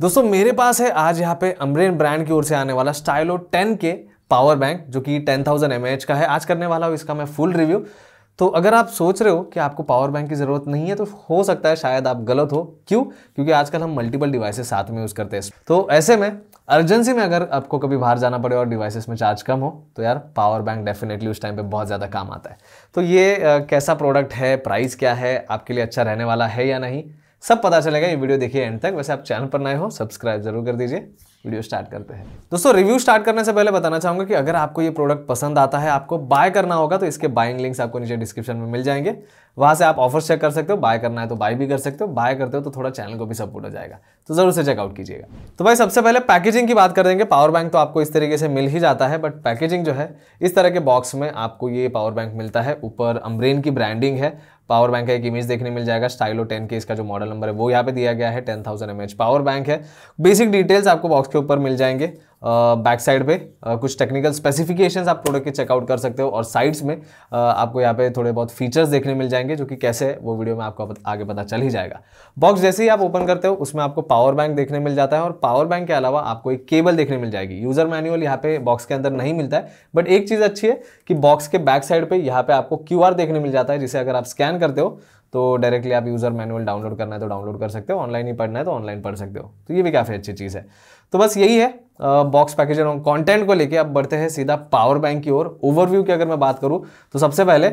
दोस्तों मेरे पास है आज यहाँ पे अमरेन ब्रांड की ओर से आने वाला स्टाइलो 10 के पावर बैंक जो कि 10,000 थाउजेंड का है आज करने वाला हूँ इसका मैं फुल रिव्यू तो अगर आप सोच रहे हो कि आपको पावर बैंक की ज़रूरत नहीं है तो हो सकता है शायद आप गलत हो क्यों क्योंकि आजकल हम मल्टीपल डिवाइसेस साथ में यूज़ करते हैं तो ऐसे में अर्जेंसी में अगर आपको कभी बाहर जाना पड़े और डिवाइसेस में चार्ज कम हो तो यार पावर बैंक डेफिनेटली उस टाइम पे बहुत ज़्यादा काम आता है तो ये आ, कैसा प्रोडक्ट है प्राइस क्या है आपके लिए अच्छा रहने वाला है या नहीं सब पता चलेगा ये वीडियो देखिए एंड तक वैसे आप चैनल पर नए हो सब्सक्राइब जरूर कर दीजिए वीडियो स्टार्ट करते हैं दोस्तों रिव्यू स्टार्ट करने से पहले बताना चाहूंगा कि अगर आपको ये प्रोडक्ट पसंद आता है आपको बाय करना होगा तो इसके बाइंग लिंक्स आपको नीचे डिस्क्रिप्शन में मिल जाएंगे वहां से आप ऑफर्स चेक कर सकते हो बाय करना है तो बाय भी कर सकते हो बाय करते हो तो थोड़ा चैनल को भी सपोर्ट हो जाएगा तो जरूर से चेकआउट कीजिएगा तो भाई सबसे पहले पैकेजिंग की बात कर देंगे पावर बैंक तो आपको इस तरीके से मिल ही जाता है बट पैकेजिंग जो है इस तरह के बॉक्स में आपको ये पावर बैंक मिलता है ऊपर अम्ब्रेन की ब्रांडिंग है पावर बैंक का एक इमेज देखने मिल जाएगा स्टाइलो टेन के इसका जो मॉडल नंबर है वो यहाँ पे दिया गया है ten thousand M power bank है बेसिक डिटेल्स आपको बॉक्स के ऊपर मिल जाएंगे बैक साइड पे कुछ टेक्निकल स्पेसिफिकेशंस आप प्रोडक्ट के चेकआउट कर सकते हो और साइड्स में आपको यहाँ पे थोड़े बहुत फीचर्स देखने मिल जाएंगे जो कि कैसे वो वीडियो में आपको आगे पता चल ही जाएगा बॉक्स जैसे ही आप ओपन करते हो उसमें आपको पावर बैंक देखने मिल जाता है और पावर बैंक के अलावा आपको एक केबल देखने मिल जाएगी यूज़र मैनुअल यहाँ पे बॉक्स के अंदर नहीं मिलता है बट एक चीज़ अच्छी है कि बॉक्स के बैक साइड पर यहाँ पे आपको क्यू देखने मिल जाता है जिसे अगर आप स्कैन करते हो तो डायरेक्टली आप यूज़र मैनुअल डाउनलोड करना है तो डाउनलोड कर सकते हो ऑनलाइन ही पढ़ना है तो ऑनलाइन पढ़ सकते हो तो ये भी काफ़ी अच्छी चीज़ है तो बस यही है बॉक्स पैकेज और कंटेंट को लेके अब बढ़ते हैं सीधा पावर बैंक की ओर ओवरव्यू की अगर मैं बात करूँ तो सबसे पहले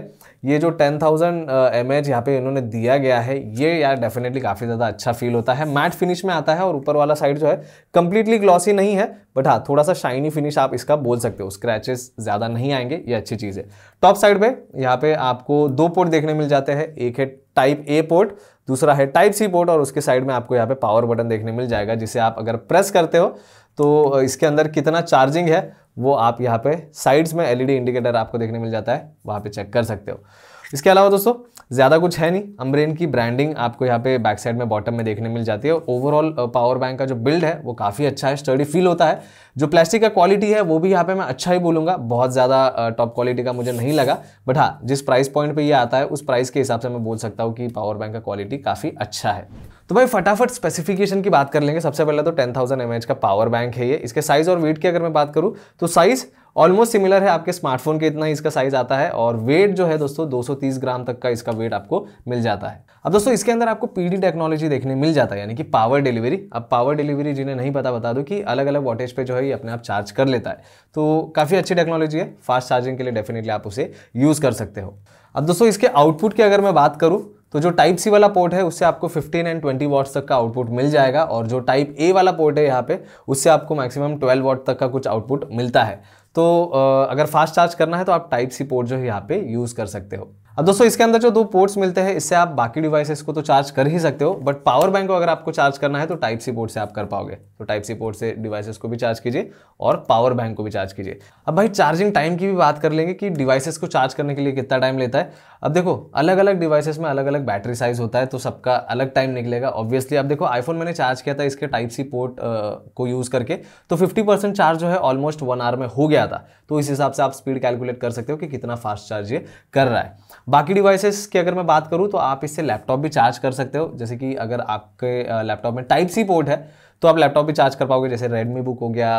ये जो 10,000 थाउजेंड एम एच यहाँ पे इन्होंने दिया गया है ये यार डेफिनेटली काफ़ी ज़्यादा अच्छा फील होता है मैट फिनिश में आता है और ऊपर वाला साइड जो है कंप्लीटली ग्लॉसी नहीं है बट हाँ थोड़ा सा शाइनी फिनिश आप इसका बोल सकते हो स्क्रैचेस ज़्यादा नहीं आएंगे ये अच्छी चीज़ है टॉप साइड पे यहाँ पे आपको दो पोर्ट देखने मिल जाते हैं एक है टाइप ए पोर्ट दूसरा है टाइप सी पोर्ट और उसके साइड में आपको यहाँ पे पावर बटन देखने मिल जाएगा जिसे आप अगर प्रेस करते हो तो इसके अंदर कितना चार्जिंग है वो आप यहाँ पे साइड्स में एलईडी इंडिकेटर आपको देखने मिल जाता है वहाँ पे चेक कर सकते हो इसके अलावा दोस्तों ज़्यादा कुछ है नहीं अम्ब्रेन की ब्रांडिंग आपको यहाँ पे बैक साइड में बॉटम में देखने मिल जाती है ओवरऑल पावर बैंक का जो बिल्ड है वो काफ़ी अच्छा है स्टडी फील होता है जो प्लास्टिक का क्वालिटी है वो भी यहाँ पे मैं अच्छा ही बोलूँगा बहुत ज़्यादा टॉप क्वालिटी का मुझे नहीं लगा बट हाँ जिस प्राइस पॉइंट पर यह आता है उस प्राइस के हिसाब से मैं बोल सकता हूँ कि पावर बैंक का क्वालिटी काफ़ी अच्छा है तो भाई फटाफट स्पेसिफिकेशन की बात कर लेंगे सबसे पहले तो टेन थाउजेंड का पावर बैंक है ये इसके साइज़ और वेट की अगर मैं बात करूँ तो साइज़ ऑलमोस्ट सिमिलर है आपके स्मार्टफोन के इतना ही इसका साइज आता है और वेट जो है दोस्तों 230 ग्राम तक का इसका वेट आपको मिल जाता है अब दोस्तों इसके अंदर आपको पीडी टेक्नोलॉजी देखने मिल जाता है यानी कि पावर डिलीवरी अब पावर डिलीवरी जिन्हें नहीं पता बता दो कि अलग अलग वॉटेज पे जो है ये अपने आप चार्ज कर लेता है तो काफ़ी अच्छी टेक्नोलॉजी है फास्ट चार्जिंग के लिए डेफिनेटली आप उसे यूज़ कर सकते हो अब दोस्तों इसके आउटपुट की अगर मैं बात करूँ तो जो टाइप सी वाला पोर्ट है उससे आपको 15 एंड 20 वॉट्स तक का आउटपुट मिल जाएगा और जो टाइप ए वाला पोर्ट है यहाँ पे उससे आपको मैक्सिमम 12 वॉट तक का कुछ आउटपुट मिलता है तो अगर फास्ट चार्ज करना है तो आप टाइप सी पोर्ट जो है यहाँ पे यूज़ कर सकते हो अब दोस्तों इसके अंदर जो दो पोर्ट्स मिलते हैं इससे आप बाकी डिवाइसेस को तो चार्ज कर ही सकते हो बट पावर बैंक को अगर आपको चार्ज करना है तो टाइप सी पोर्ट से आप कर पाओगे तो टाइप सी पोर्ट से डिवाइसेस को भी चार्ज कीजिए और पावर बैंक को भी चार्ज कीजिए अब भाई चार्जिंग टाइम की भी बात कर लेंगे कि डिवाइसेस को चार्ज करने के लिए कितना टाइम लेता है अब देखो अलग अलग डिवाइसेस में अलग अलग बैटरी साइज होता है तो सबका अलग टाइम निकलेगा ऑब्वियसली आप देखो आईफोन मैंने चार्ज किया था इसके टाइप सी पोर्ट को यूज़ करके तो फिफ्टी चार्ज जो है ऑलमोस्ट वन आवर में हो गया था तो इस हिसाब से आप स्पीड कैलकुलेट कर सकते हो कि कितना फास्ट चार्ज ये कर रहा है बाकी डिवाइसेस की अगर मैं बात करूँ तो आप इससे लैपटॉप भी चार्ज कर सकते हो जैसे कि अगर आपके लैपटॉप में टाइप सी पोर्ट है तो आप लैपटॉप भी चार्ज कर पाओगे जैसे रेडमी बुक हो गया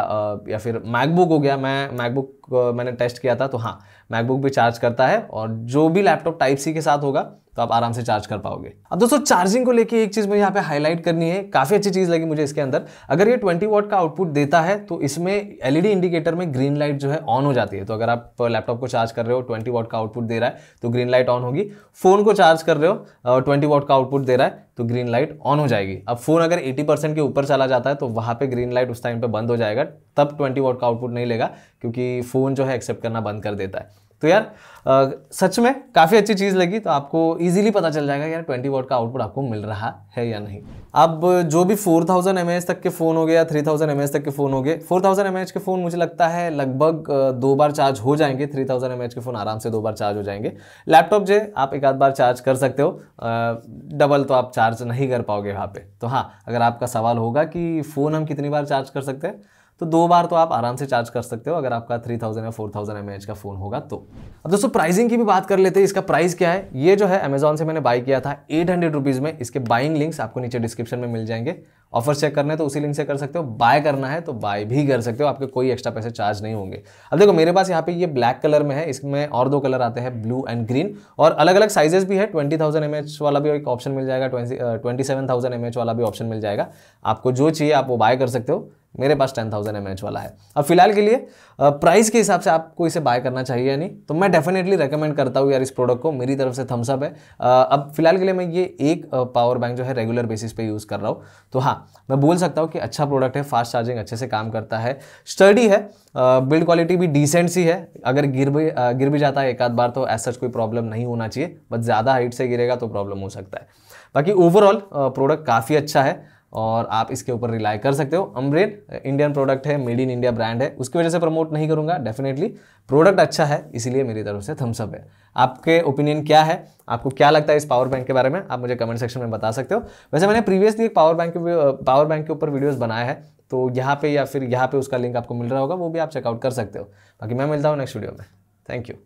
या फिर मैकबुक हो गया मैं मैकबुक मैंने टेस्ट किया था तो हाँ मैकबुक भी चार्ज करता है और जो भी लैपटॉप टाइप सी के साथ होगा तो आप आराम से चार्ज कर पाओगे अब दोस्तों चार्जिंग को लेके एक चीज़ मुझे यहाँ पे हाईलाइट करनी है काफ़ी अच्छी चीज़ लगी मुझे इसके अंदर अगर ये 20 वॉट का आउटपुट देता है तो इसमें एलईडी इंडिकेटर e में ग्रीन लाइट जो है ऑन हो जाती है तो अगर आप लैपटॉप को चार्ज कर रहे हो 20 वॉट का आउटपुट दे रहा है तो ग्रीन लाइट ऑन होगी फ़ोन को चार्ज कर रहे हो ट्वेंटी वॉट का आउटपुट दे रहा है तो ग्रीन लाइट ऑन हो जाएगी अब फ़ोन अगर 80 परसेंट के ऊपर चला जाता है तो वहाँ पे ग्रीन लाइट उस टाइम पे बंद हो जाएगा तब 20 वोट का आउटपुट नहीं लेगा क्योंकि फ़ोन जो है एक्सेप्ट करना बंद कर देता है तो यार आ, सच में काफ़ी अच्छी चीज़ लगी तो आपको इजीली पता चल जाएगा यार 20 वॉट का आउटपुट आपको मिल रहा है या नहीं अब जो भी 4000 थाउजेंड तक के फ़ोन हो गए या 3000 थाउजेंड तक के फ़ोन हो गए 4000 थाउजेंड के फ़ोन मुझे लगता है लगभग दो बार चार्ज हो जाएंगे 3000 थाउजेंड के फ़ोन आराम से दो बार चार्ज हो जाएंगे लैपटॉप जो आप एक आध बार चार्ज कर सकते हो डबल तो आप चार्ज नहीं कर पाओगे वहाँ पर तो हाँ अगर आपका सवाल होगा कि फ़ोन हम कितनी बार चार्ज कर सकते हैं तो दो बार तो आप आराम से चार्ज कर सकते हो अगर आपका 3000 या 4000 थाउजेंड का फ़ोन होगा तो अब दोस्तों प्राइसिंग की भी बात कर लेते हैं इसका प्राइस क्या है ये जो है अमेजोन से मैंने बाई किया था एट हंड्रेड में इसके बाइंग लिंक्स आपको नीचे डिस्क्रिप्शन में मिल जाएंगे ऑफर चेक करने तो उसी लिंक से कर सकते हो बाय करना है तो बाय भी कर सकते हो आपके कोई एक्स्ट्रा पैसे चार्ज नहीं होंगे अब देखो मेरे पास यहाँ पे ये ब्लैक कलर में है इसमें और दो कलर आते हैं ब्लू एंड ग्रीन और अलग अलग साइजेस भी है ट्वेंटी थाउजेंड वाला भी एक ऑप्शन मिल जाएगा ट्वेंटी सेवन थाउजेंड वाला भी ऑप्शन मिल जाएगा आपको जो चाहिए आप वो बाय कर सकते हो मेरे पास टेन थाउजेंड एम वाला है अब फिलहाल के लिए प्राइस के हिसाब से आपको इसे बाय करना चाहिए या नहीं तो मैं डेफिनेटली रेकमेंड करता हूँ यार इस प्रोडक्ट को मेरी तरफ से थम्सअप है अब फिलहाल के लिए मैं ये एक पावर बैंक जो है रेगुलर बेसिस पे यूज़ कर रहा हूँ तो हाँ मैं बोल सकता हूँ कि अच्छा प्रोडक्ट है फास्ट चार्जिंग अच्छे से काम करता है स्टडी है बिल्ड क्वालिटी भी डिसेंट सी है अगर गिर भी गिर भी जाता है एक आध बार तो एज सच कोई प्रॉब्लम नहीं होना चाहिए बट ज़्यादा हाइट से गिरेगा तो प्रॉब्लम हो सकता है बाकी ओवरऑल प्रोडक्ट काफ़ी अच्छा है और आप इसके ऊपर रिलाई कर सकते हो अमरेन इंडियन प्रोडक्ट है मेड इन इंडिया ब्रांड है उसकी वजह से प्रमोट नहीं करूँगा डेफिनेटली प्रोडक्ट अच्छा है इसीलिए मेरी तरफ से थम्सअप है आपके ओपिनियन क्या है आपको क्या लगता है इस पावर बैंक के बारे में आप मुझे कमेंट सेक्शन में बता सकते हो वैसे मैंने प्रीवियसली एक पावर बैंक पावर बैंक के ऊपर वीडियोज़ बनाया है तो यहाँ पर या फिर यहाँ पर उसका लिंक आपको मिल रहा होगा वो भी आप चेकआउट कर सकते हो बाकी मैं मिलता हूँ नेक्स्ट वीडियो में थैंक यू